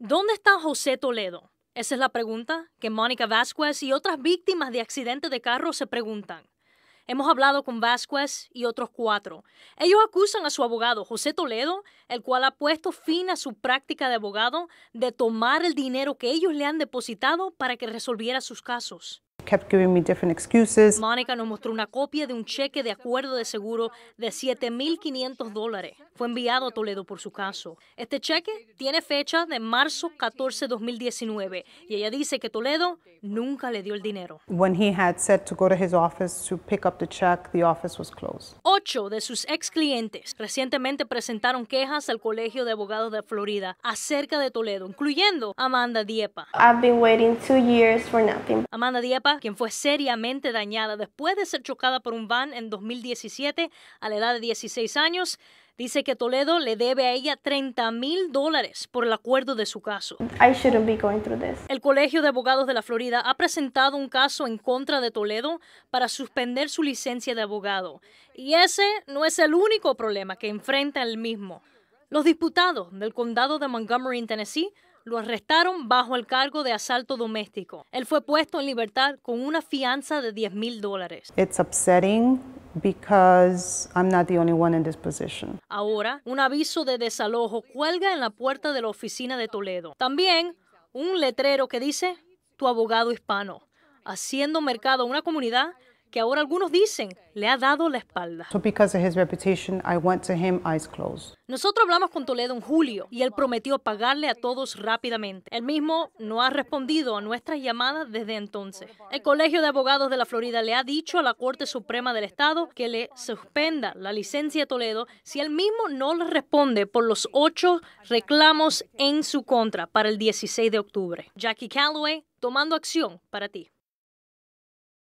¿Dónde está José Toledo? Esa es la pregunta que Mónica Vázquez y otras víctimas de accidentes de carro se preguntan. Hemos hablado con Vázquez y otros cuatro. Ellos acusan a su abogado, José Toledo, el cual ha puesto fin a su práctica de abogado, de tomar el dinero que ellos le han depositado para que resolviera sus casos kept me Monica nos mostró una copia de un cheque de acuerdo de seguro de 7.500 dólares. Fue enviado a Toledo por su caso. Este cheque tiene fecha de marzo 14, 2019 y ella dice que Toledo nunca le dio el dinero. When he had said to go to his office to pick up the check, the office was closed. Ocho de sus ex clientes recientemente presentaron quejas al Colegio de Abogados de Florida acerca de Toledo, incluyendo Amanda Diepa. I've been waiting two years for nothing. Amanda Diepa quien fue seriamente dañada después de ser chocada por un van en 2017 a la edad de 16 años. Dice que Toledo le debe a ella 30 mil dólares por el acuerdo de su caso. El Colegio de Abogados de la Florida ha presentado un caso en contra de Toledo para suspender su licencia de abogado. Y ese no es el único problema que enfrenta el mismo. Los diputados del condado de Montgomery, en Tennessee, lo arrestaron bajo el cargo de asalto doméstico. Él fue puesto en libertad con una fianza de 10 mil dólares. It's upsetting because I'm not the only one in this position. Ahora, un aviso de desalojo cuelga en la puerta de la oficina de Toledo. También un letrero que dice tu abogado hispano, haciendo mercado a una comunidad que ahora algunos dicen le ha dado la espalda. Nosotros hablamos con Toledo en julio y él prometió pagarle a todos rápidamente. Él mismo no ha respondido a nuestras llamadas desde entonces. El Colegio de Abogados de la Florida le ha dicho a la Corte Suprema del Estado que le suspenda la licencia a Toledo si él mismo no le responde por los ocho reclamos en su contra para el 16 de octubre. Jackie Calloway, tomando acción para ti.